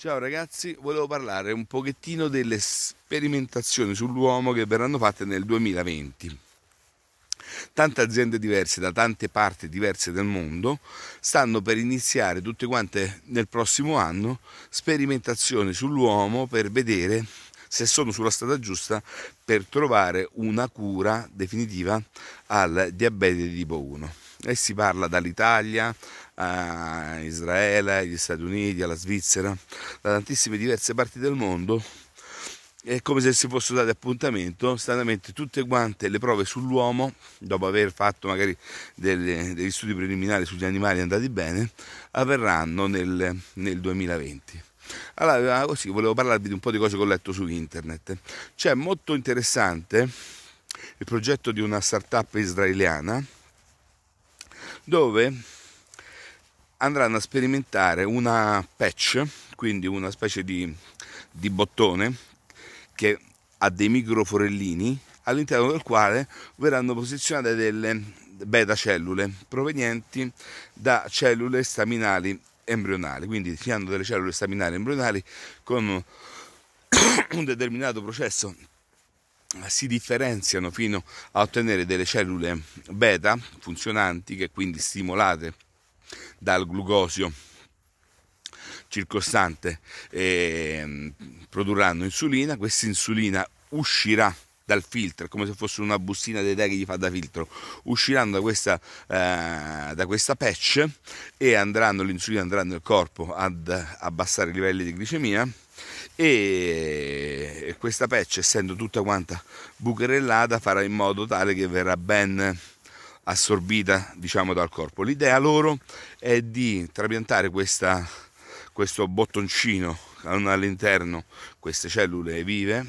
Ciao ragazzi, volevo parlare un pochettino delle sperimentazioni sull'uomo che verranno fatte nel 2020. Tante aziende diverse da tante parti diverse del mondo stanno per iniziare tutte quante nel prossimo anno sperimentazioni sull'uomo per vedere se sono sulla strada giusta per trovare una cura definitiva al diabete di tipo 1 e si parla dall'Italia a eh, Israele, agli Stati Uniti, alla Svizzera, da tantissime diverse parti del mondo. È come se si fossero dati appuntamento stranamente tutte quante le prove sull'uomo, dopo aver fatto magari delle, degli studi preliminari sugli animali andati bene, avverranno nel, nel 2020. Allora, così volevo parlarvi di un po' di cose che ho letto su internet. C'è molto interessante il progetto di una startup israeliana dove andranno a sperimentare una patch, quindi una specie di, di bottone che ha dei microforellini all'interno del quale verranno posizionate delle beta cellule provenienti da cellule staminali embrionali, quindi si hanno delle cellule staminali embrionali con un determinato processo si differenziano fino a ottenere delle cellule beta funzionanti che quindi stimolate dal glucosio circostante eh, produrranno insulina, questa insulina uscirà dal filtro, come se fosse una bustina dei idee che gli fa da filtro, usciranno da questa, eh, da questa patch e andranno, l'insulina andrà nel corpo ad abbassare i livelli di glicemia e questa patch essendo tutta quanta bucherellata farà in modo tale che verrà ben assorbita diciamo dal corpo l'idea loro è di trapiantare questa, questo bottoncino all'interno queste cellule vive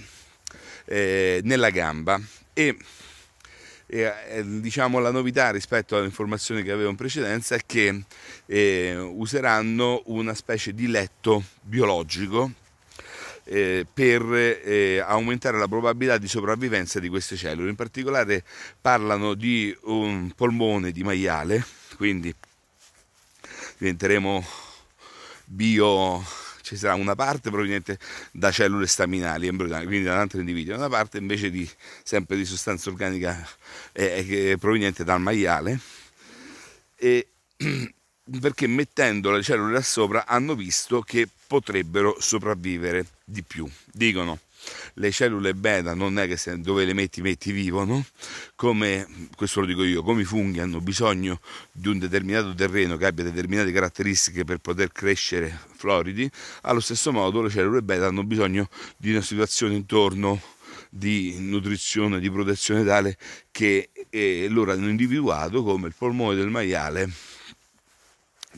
eh, nella gamba e eh, diciamo la novità rispetto alle informazioni che avevo in precedenza è che eh, useranno una specie di letto biologico eh, per eh, aumentare la probabilità di sopravvivenza di queste cellule. In particolare parlano di un polmone di maiale, quindi diventeremo bio ci sarà una parte proveniente da cellule staminali embrionali, quindi da un altro individuo, e una parte invece di, sempre di sostanza organica eh, eh, proveniente dal maiale. E, perché mettendo le cellule diciamo, là sopra hanno visto che potrebbero sopravvivere di più. Dicono le cellule beta non è che se dove le metti metti vivono, come questo lo dico io, come i funghi hanno bisogno di un determinato terreno che abbia determinate caratteristiche per poter crescere floridi, allo stesso modo le cellule beta hanno bisogno di una situazione intorno di nutrizione, di protezione tale che eh, loro hanno individuato come il polmone del maiale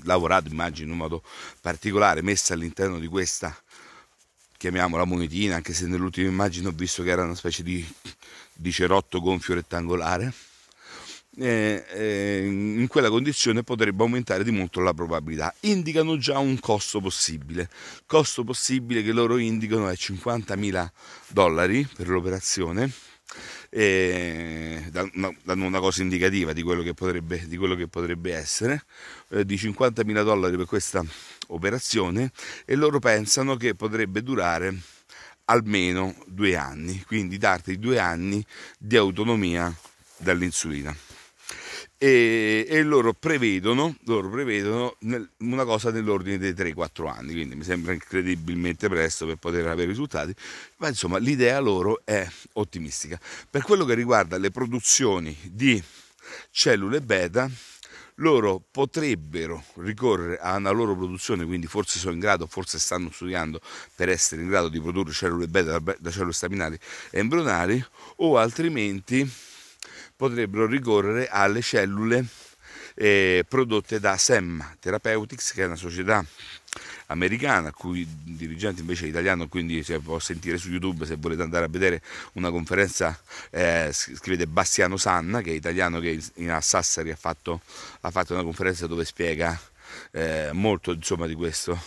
lavorato immagino in un modo particolare, messa all'interno di questa, chiamiamola monetina, anche se nell'ultima immagine ho visto che era una specie di, di cerotto gonfio rettangolare. Eh, eh, in quella condizione potrebbe aumentare di molto la probabilità. Indicano già un costo possibile. Il costo possibile che loro indicano è 50.000 dollari per l'operazione danno una cosa indicativa di quello che potrebbe, quello che potrebbe essere, eh, di 50.000 dollari per questa operazione e loro pensano che potrebbe durare almeno due anni, quindi darti due anni di autonomia dall'insulina e, e loro prevedono, loro prevedono nel, una cosa nell'ordine dei 3-4 anni, quindi mi sembra incredibilmente presto per poter avere risultati, ma insomma l'idea loro è ottimistica. Per quello che riguarda le produzioni di cellule beta, loro potrebbero ricorrere a una loro produzione, quindi forse sono in grado, forse stanno studiando per essere in grado di produrre cellule beta da cellule staminali embrionali o altrimenti potrebbero ricorrere alle cellule eh, prodotte da SEM Therapeutics, che è una società americana, cui il dirigente invece è italiano, quindi si può sentire su YouTube se volete andare a vedere una conferenza, eh, scrivete Bastiano Sanna, che è italiano che in, a Sassari ha fatto, ha fatto una conferenza dove spiega eh, molto insomma, di questo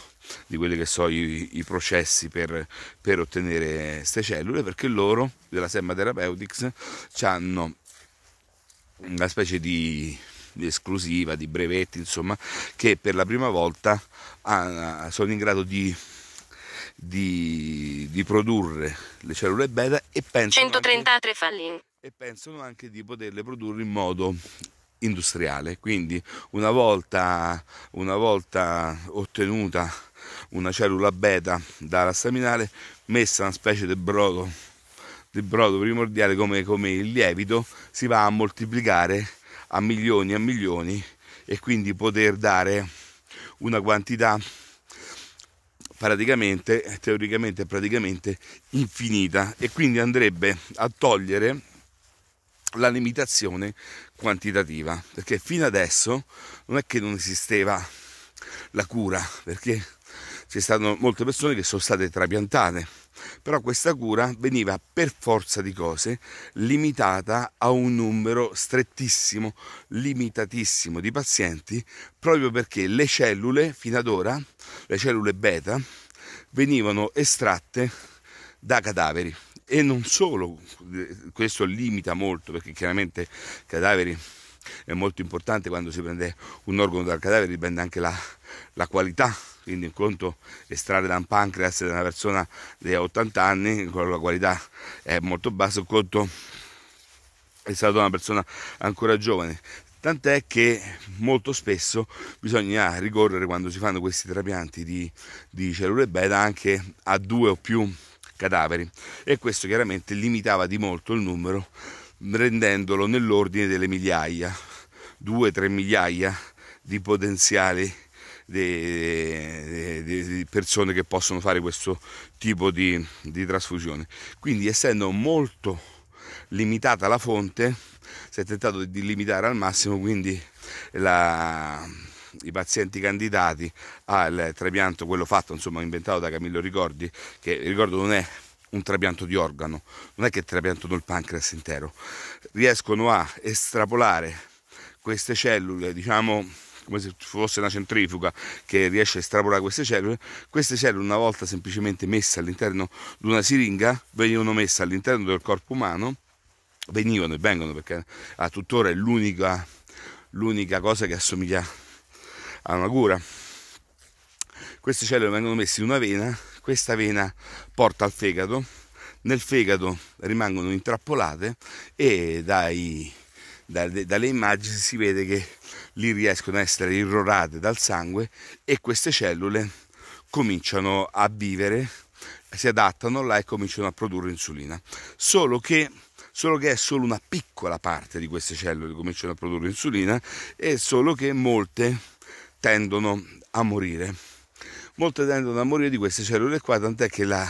di quelli che sono i, i, processi per, per ottenere queste cellule perché loro della Semma Therapeutics ci hanno una specie di, di esclusiva, di brevetti, insomma, che per la prima volta ah, sono in grado di di, di, produrre le cellule beta e pensano, anche, e pensano anche di poterle produrre in modo industriale. Quindi una volta, una volta ottenuta una cellula beta dalla staminale, messa una specie di brodo del brodo primordiale come, come il lievito si va a moltiplicare a milioni e a milioni e quindi poter dare una quantità praticamente, teoricamente praticamente infinita e quindi andrebbe a togliere la limitazione quantitativa perché fino adesso non è che non esisteva la cura perché ci sono state molte persone che sono state trapiantate però questa cura veniva per forza di cose limitata a un numero strettissimo, limitatissimo di pazienti, proprio perché le cellule fino ad ora, le cellule beta, venivano estratte da cadaveri. E non solo, questo limita molto perché chiaramente cadaveri è molto importante quando si prende un organo dal cadavere, dipende anche la, la qualità quindi un conto estrarre da un pancreas da una persona di 80 anni con la qualità è molto bassa, un conto estrarre da una persona ancora giovane. Tant'è che molto spesso bisogna ricorrere quando si fanno questi trapianti di, di cellule beta anche a due o più cadaveri e questo chiaramente limitava di molto il numero rendendolo nell'ordine delle migliaia, 2-3 migliaia di potenziali di persone che possono fare questo tipo di, di trasfusione. Quindi essendo molto limitata la fonte, si è tentato di limitare al massimo, quindi la, i pazienti candidati al trapianto, quello fatto, insomma, inventato da Camillo Ricordi, che ricordo non è un trapianto di organo, non è che trapiantano il pancreas intero, riescono a estrapolare queste cellule, diciamo, come se fosse una centrifuga che riesce a estrapolare queste cellule, queste cellule una volta semplicemente messe all'interno di una siringa venivano messe all'interno del corpo umano, venivano e vengono perché a tuttora è l'unica, l'unica cosa che assomiglia a una cura. Queste cellule vengono messe in una vena, questa vena porta al fegato, nel fegato rimangono intrappolate e dai dalle, dalle immagini si vede che lì riescono a essere irrorate dal sangue e queste cellule cominciano a vivere, si adattano là e cominciano a produrre insulina. Solo che solo che è solo una piccola parte di queste cellule che cominciano a produrre insulina e solo che molte tendono a morire. Molte tendono a morire di queste cellule qua, tant'è che la,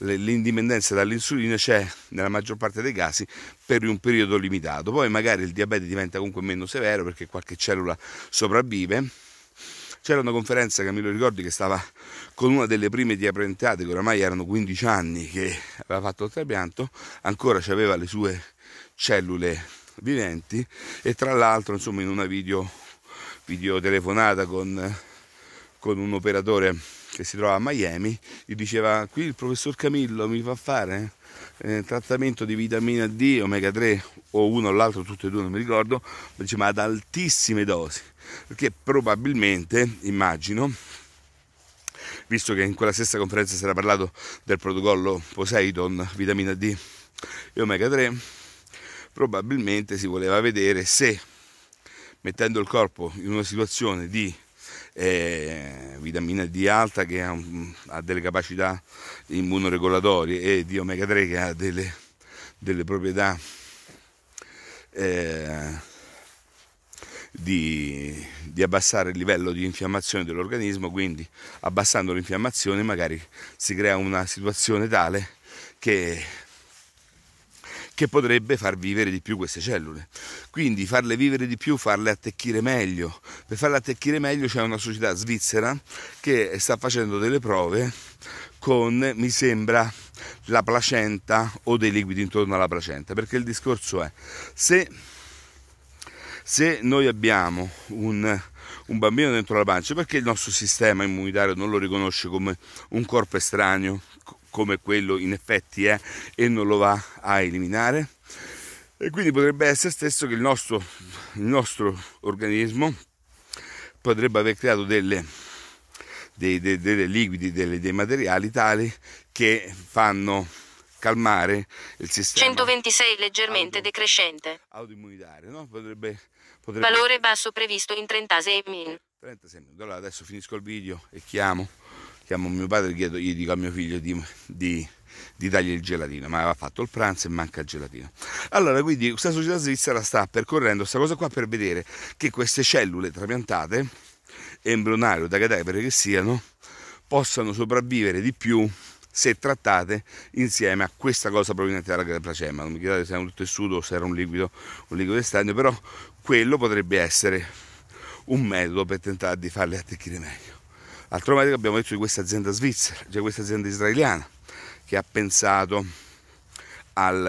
l'indipendenza dall'insulina c'è nella maggior parte dei casi per un periodo limitato. Poi magari il diabete diventa comunque meno severo perché qualche cellula sopravvive. C'era una conferenza, che Camillo Ricordi, che stava con una delle prime diaprentate, che oramai erano 15 anni, che aveva fatto il trapianto, ancora aveva le sue cellule viventi e tra l'altro insomma in una video, videotelefonata con, con un operatore che si trova a Miami, gli diceva qui il professor Camillo mi fa fare eh, trattamento di vitamina D, omega 3 o uno o l'altro, tutte e due non mi ricordo, ma ad altissime dosi, perché probabilmente, immagino, visto che in quella stessa conferenza si era parlato del protocollo Poseidon, vitamina D e omega 3, probabilmente si voleva vedere se mettendo il corpo in una situazione di eh, vitamina D alta che ha, ha delle capacità immunoregolatorie e di omega 3 che ha delle, delle proprietà eh, di, di, abbassare il livello di infiammazione dell'organismo, quindi abbassando l'infiammazione magari si crea una situazione tale che che potrebbe far vivere di più queste cellule. Quindi farle vivere di più, farle attecchire meglio. Per farle attecchire meglio c'è una società svizzera che sta facendo delle prove con, mi sembra, la placenta o dei liquidi intorno alla placenta, perché il discorso è se, se noi abbiamo un, un bambino dentro la pancia perché il nostro sistema immunitario non lo riconosce come un corpo estraneo, come quello in effetti è eh, e non lo va a eliminare. E quindi potrebbe essere stesso che il nostro, il nostro organismo potrebbe aver creato delle, dei, dei, dei liquidi, delle, dei materiali tali che fanno calmare il sistema 126 leggermente auto, decrescente autoimmunitario no? potrebbe, potrebbe valore basso previsto in 30 semin 30 allora adesso finisco il video e chiamo chiamo mio padre e gli dico a mio figlio di, di, di dargli il gelatino, ma aveva fatto il pranzo e manca il gelatino. Allora, quindi questa società svizzera sta percorrendo questa cosa qua per vedere che queste cellule trapiantate, embrionarie o da cadavere che siano, possano sopravvivere di più se trattate insieme a questa cosa proveniente dalla placemma. Non mi chiedete se era un tessuto o se era un liquido, un liquido estraneo, però quello potrebbe essere un metodo per tentare di farle attecchire meglio. Altro medico abbiamo detto di questa azienda svizzera, cioè questa azienda israeliana, che ha pensato al